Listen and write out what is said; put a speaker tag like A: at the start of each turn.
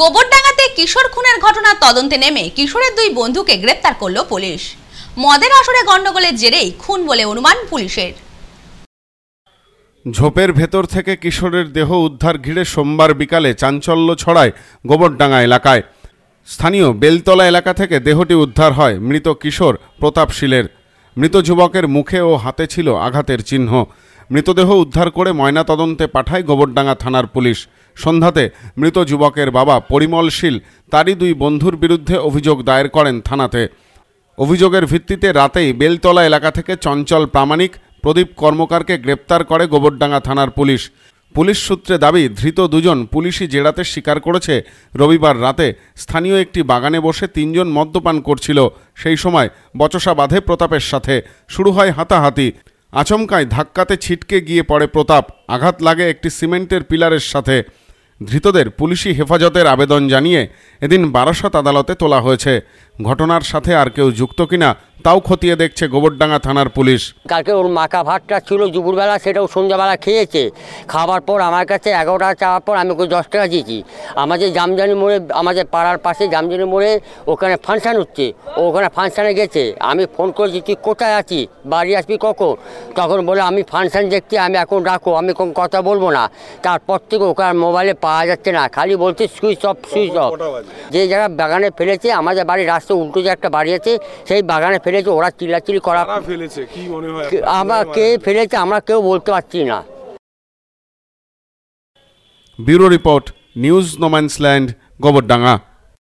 A: গোবরডাঙ্গাতে কিশোর খুনের ঘটনা তদন্তে নেমে কিশোরের দুই বন্ধুকে গ্রেপ্তার করল পুলিশ মদের আসরে গণ্ডগোলের জেরেই খুন বলে অনুমান পুলিশের
B: ঝোপের ভেতর থেকে কিশোরের দেহ উদ্ধার ঘিরে সোমবার বিকালে চাঞ্চল্য ছড়ায় গোবরডাঙ্গা এলাকায় স্থানীয় বেলতলা এলাকা থেকে দেহটি উদ্ধার হয় মৃত কিশোর প্রতাপশীলের মৃত যুবকের মুখে ও হাতে ছিল আঘাতের চিহ্ন মৃতদেহ উদ্ধার করে ময়নাতদন্তে পাঠায় গোবরডাঙ্গা থানার পুলিশ সন্ধ্যাতে মৃত যুবকের বাবা পরিমল শীল তারই দুই বন্ধুর বিরুদ্ধে অভিযোগ দায়ের করেন থানাতে অভিযোগের ভিত্তিতে রাতেই বেলতলা এলাকা থেকে চঞ্চল প্রামাণিক প্রদীপ কর্মকারকে গ্রেপ্তার করে গোবরডাঙ্গা থানার পুলিশ পুলিশ সূত্রে দাবি ধৃত দুজন পুলিশি জেরাতে স্বীকার করেছে রবিবার রাতে স্থানীয় একটি বাগানে বসে তিনজন মদ্যপান করছিল সেই সময় বচসা বাঁধে প্রতাপের সাথে শুরু হয় হাতাহাতি আচমকায় ধাক্কাতে ছিটকে গিয়ে পড়ে প্রতাপ আঘাত লাগে একটি সিমেন্টের পিলারের সাথে ধৃতদের পুলিশি হেফাজতের আবেদন জানিয়ে এদিন বারাসত আদালতে তোলা হয়েছে ঘটনার সাথে আর কেউ যুক্ত কিনা তাও খতিয়ে দেখছে গোবরডাঙ্গা থানার পুলিশ
A: কালকে ওর মাখা ভাতটা ছিল দুপুরবেলা সেটাও সন্ধ্যাবেলা খেয়েছে খাবার পর আমার কাছে এগারোটা চাওয়ার পর আমি ওকে দশ টাকা দিয়েছি আমাদের জামজানি মোড়ে আমাদের পাড়ার পাশে জামজানি মোড়ে ওখানে ফাংশান হচ্ছে ও ওখানে ফাংশানে গেছে আমি ফোন করেছি তুই কোথায় আছি বাড়ি আসবি কখন তখন বলে আমি ফাংশান দেখছি আমি এখন ডাকো আমি কোন কথা বলবো না তারপর থেকে ওখানে মোবাইলে পাওয়া যাচ্ছে না খালি বলছে সুইচ অফ সুইচ অফ যে জায়গায় বাগানে ফেলেছে আমাদের বাড়ি রাস্তা রাস্তা উল্টো যে একটা বাড়ি আছে সেই বাগানে ফেলেছে ওরা চিল্লাচিল্লি করা ফেলেছে কি মনে হয় আমরা কে ফেলেছে আমরা কেউ বলতে পারছি না
B: bureau report news no man's land Gobardanga